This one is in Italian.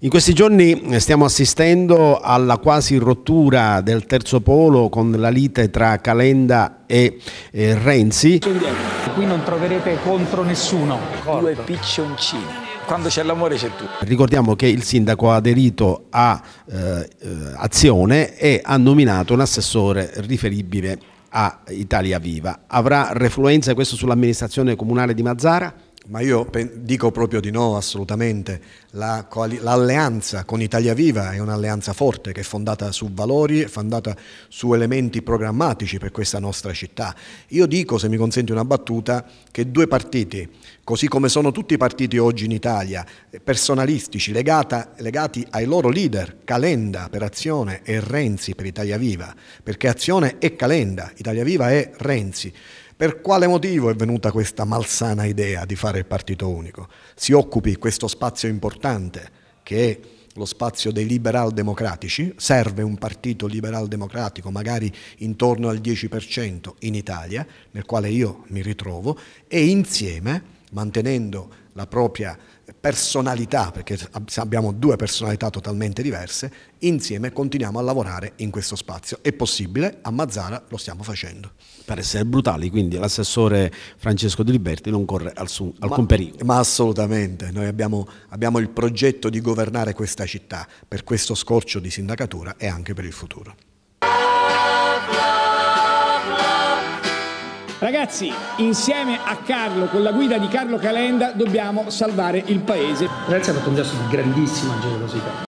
In questi giorni eh, stiamo assistendo alla quasi rottura del terzo polo con la lite tra Calenda e eh, Renzi. Qui non troverete contro nessuno. Due piccioncini. Quando c'è l'amore c'è tutto. Ricordiamo che il sindaco ha aderito a eh, Azione e ha nominato un assessore riferibile a Italia Viva. Avrà refluenza questo sull'amministrazione comunale di Mazzara? ma io dico proprio di no, assolutamente. La l'alleanza con Italia Viva è un'alleanza forte che è fondata su valori, fondata su elementi programmatici per questa nostra città. Io dico, se mi consenti una battuta, che due partiti, così come sono tutti i partiti oggi in Italia, personalistici, legata, legati ai loro leader, Calenda per Azione e Renzi per Italia Viva, perché Azione è Calenda, Italia Viva è Renzi. Per quale motivo è venuta questa malsana idea di fare il partito unico? Si occupi questo spazio importante che è lo spazio dei liberal democratici, serve un partito liberal democratico magari intorno al 10% in Italia, nel quale io mi ritrovo, e insieme mantenendo la propria personalità, perché abbiamo due personalità totalmente diverse, insieme continuiamo a lavorare in questo spazio. È possibile, a Mazzara lo stiamo facendo. Per essere brutali, quindi l'assessore Francesco Di Liberti non corre alcun, alcun pericolo. Ma assolutamente, noi abbiamo, abbiamo il progetto di governare questa città per questo scorcio di sindacatura e anche per il futuro. Ragazzi, insieme a Carlo, con la guida di Carlo Calenda, dobbiamo salvare il paese. Ragazzi, ha fatto un gesto di grandissima generosità.